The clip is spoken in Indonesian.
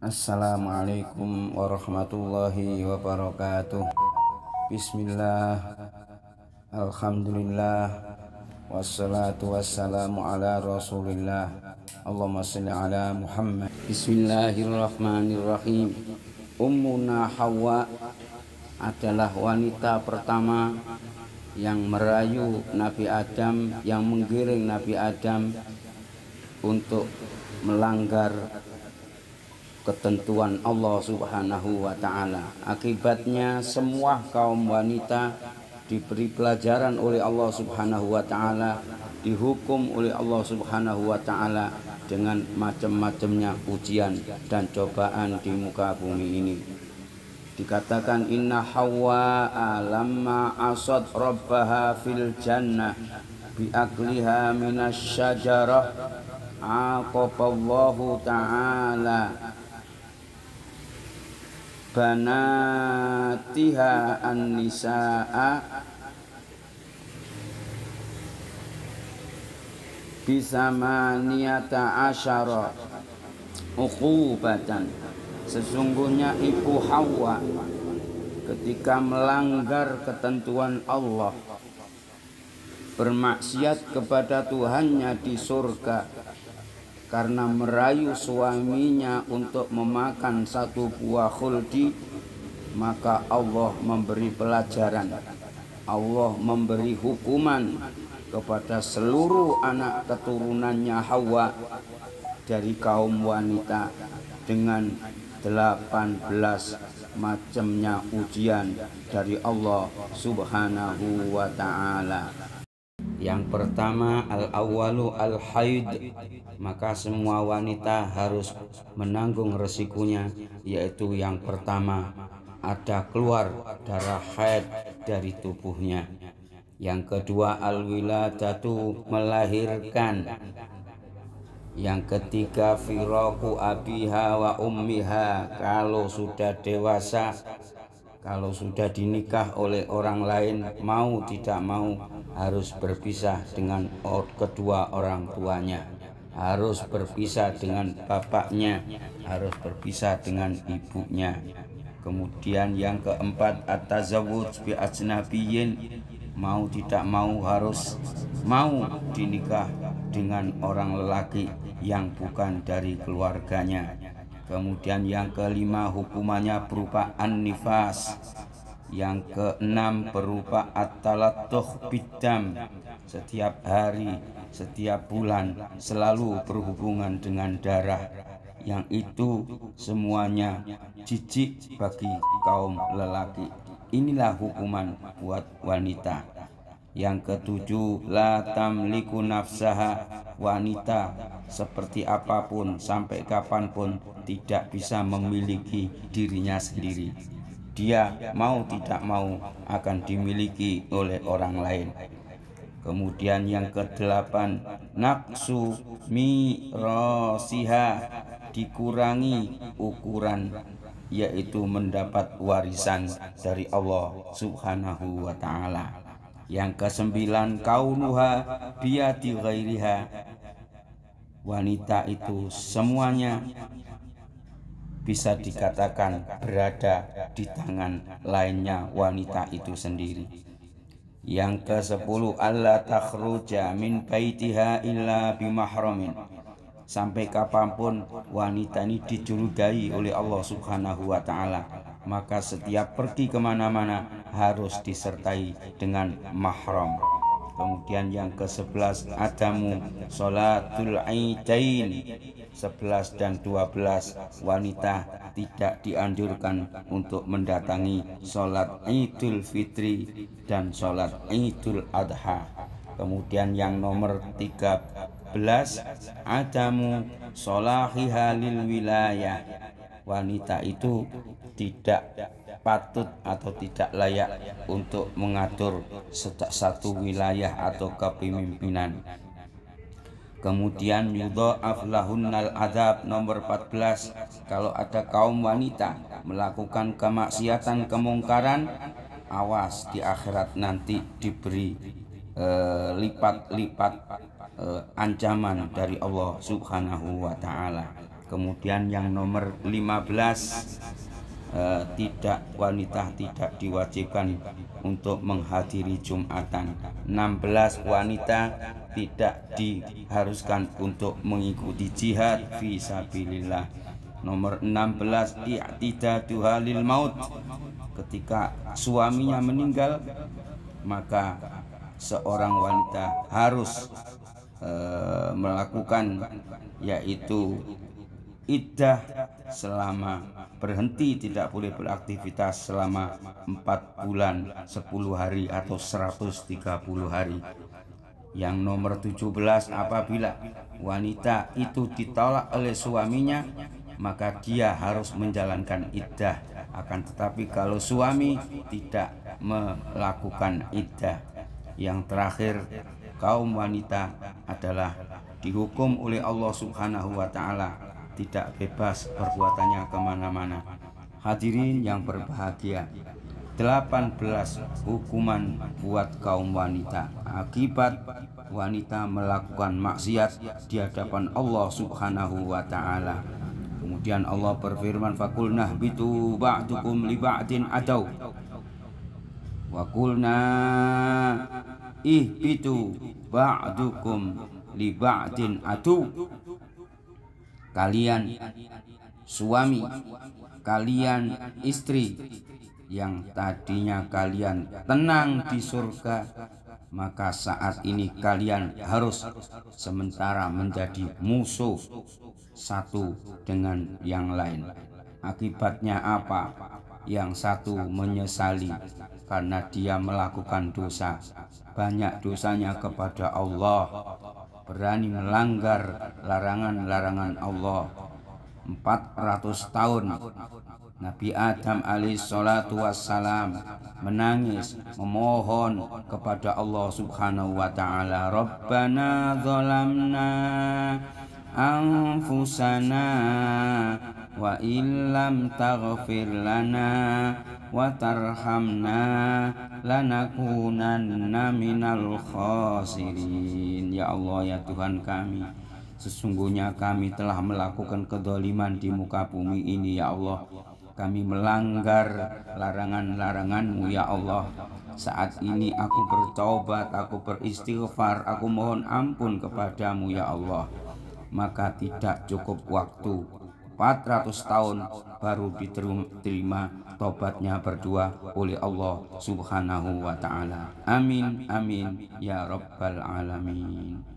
Assalamualaikum warahmatullahi wabarakatuh Bismillah Alhamdulillah Wassalatu wassalamu ala rasulillah Allahumma salli ala Muhammad Bismillahirrahmanirrahim Ummuna Hawa adalah wanita pertama yang merayu Nabi Adam yang menggiring Nabi Adam untuk melanggar ketentuan Allah Subhanahu wa taala. Akibatnya semua kaum wanita diberi pelajaran oleh Allah Subhanahu wa taala, dihukum oleh Allah Subhanahu wa taala dengan macam-macamnya ujian dan cobaan di muka bumi ini. Dikatakan inna Hawa alamma asad rabbaha fil jannah bi akliha minasyajarah aqaballahu ta'ala banatiha an-nisaa bisamaniyata asyara uqubatan sesungguhnya ibu Hawa ketika melanggar ketentuan Allah bermaksiat kepada Tuhannya di surga karena merayu suaminya untuk memakan satu buah khuldi maka Allah memberi pelajaran Allah memberi hukuman kepada seluruh anak keturunannya Hawa dari kaum wanita dengan 18 macamnya ujian dari Allah Subhanahu wa taala. Yang pertama al-awwalu al-haid maka semua wanita harus menanggung resikonya yaitu yang pertama ada keluar darah haid dari tubuhnya. Yang kedua al-wiladatu melahirkan. Yang ketiga firaku abiha wa ummiha kalau sudah dewasa kalau sudah dinikah oleh orang lain mau tidak mau harus berpisah dengan kedua orang tuanya, harus berpisah dengan bapaknya, harus berpisah dengan ibunya. Kemudian yang keempat at-tazawwuj bi ajnabiyyin mau tidak mau harus mau dinikah dengan orang lelaki yang bukan dari keluarganya. Kemudian yang kelima hukumannya berupa an-nifas yang keenam berupa at toh bidam setiap hari setiap bulan selalu berhubungan dengan darah yang itu semuanya jijik bagi kaum lelaki inilah hukuman buat wanita yang ketujuh, la liku nafsaha wanita seperti apapun sampai kapanpun tidak bisa memiliki dirinya sendiri dia mau tidak mau akan dimiliki oleh orang lain. Kemudian yang kedelapan, naksu mirosiha dikurangi ukuran yaitu mendapat warisan dari Allah Subhanahu wa taala. Yang kesembilan kaunuha biati ghairiha. Wanita itu semuanya bisa dikatakan berada di tangan lainnya wanita itu sendiri. Yang ke sepuluh Allah takhruja min baitiha illa bimahramin. Sampai kapanpun wanita ini dicurigai oleh Allah subhanahu wa ta'ala. Maka setiap pergi kemana-mana harus disertai dengan mahram. Kemudian yang ke-11 Adamu Sholatul Aidain 11 dan 12 wanita tidak dianjurkan untuk mendatangi sholat Idul Fitri dan sholat Idul Adha kemudian yang nomor 13 Adamu Sholahiha lil wilayah wanita itu tidak patut atau tidak layak untuk mengatur satu wilayah atau kepemimpinan. Kemudian yudha'af lahunnal adab nomor 14 Kalau ada kaum wanita melakukan kemaksiatan kemungkaran Awas di akhirat nanti diberi eh, lipat-lipat uh, uh, ancaman dari Allah subhanahu wa ta'ala kemudian yang nomor 15 eh, tidak wanita tidak diwajibkan untuk menghadiri Jumatan. 16 wanita tidak diharuskan untuk mengikuti jihad visabilillah. Nomor 16 tidak tuhalil maut. Ketika suaminya meninggal maka seorang wanita harus eh, melakukan yaitu iddah selama berhenti tidak boleh beraktivitas selama 4 bulan 10 hari atau 130 hari yang nomor 17 apabila wanita itu ditolak oleh suaminya maka dia harus menjalankan iddah akan tetapi kalau suami tidak melakukan iddah yang terakhir kaum wanita adalah dihukum oleh Allah Subhanahu wa taala tidak bebas perbuatannya kemana-mana. Hadirin yang berbahagia, 18 hukuman buat kaum wanita akibat wanita melakukan maksiat di hadapan Allah Subhanahu wa taala. Kemudian Allah berfirman fakulna bitu ba'dukum li ba'din adau. Wa ih bitu ba'dukum li ba'din adu kalian suami, kalian istri yang tadinya kalian tenang di surga, maka saat ini kalian harus sementara menjadi musuh satu dengan yang lain. Akibatnya apa? Yang satu menyesali karena dia melakukan dosa, banyak dosanya kepada Allah berani melanggar larangan-larangan Allah 400 tahun Nabi Adam alaih wassalam menangis memohon kepada Allah subhanahu wa ta'ala Rabbana zalamna wa illam taghfir lana wa tarhamna lanakunanna minal khasirin Ya Allah ya Tuhan kami Sesungguhnya kami telah melakukan kedoliman di muka bumi ini ya Allah Kami melanggar larangan-laranganmu ya Allah Saat ini aku bertobat, aku beristighfar, aku mohon ampun kepadamu ya Allah maka tidak cukup waktu 400 tahun baru diterima tobatnya berdua oleh Allah subhanahu wa ta'ala amin amin ya rabbal alamin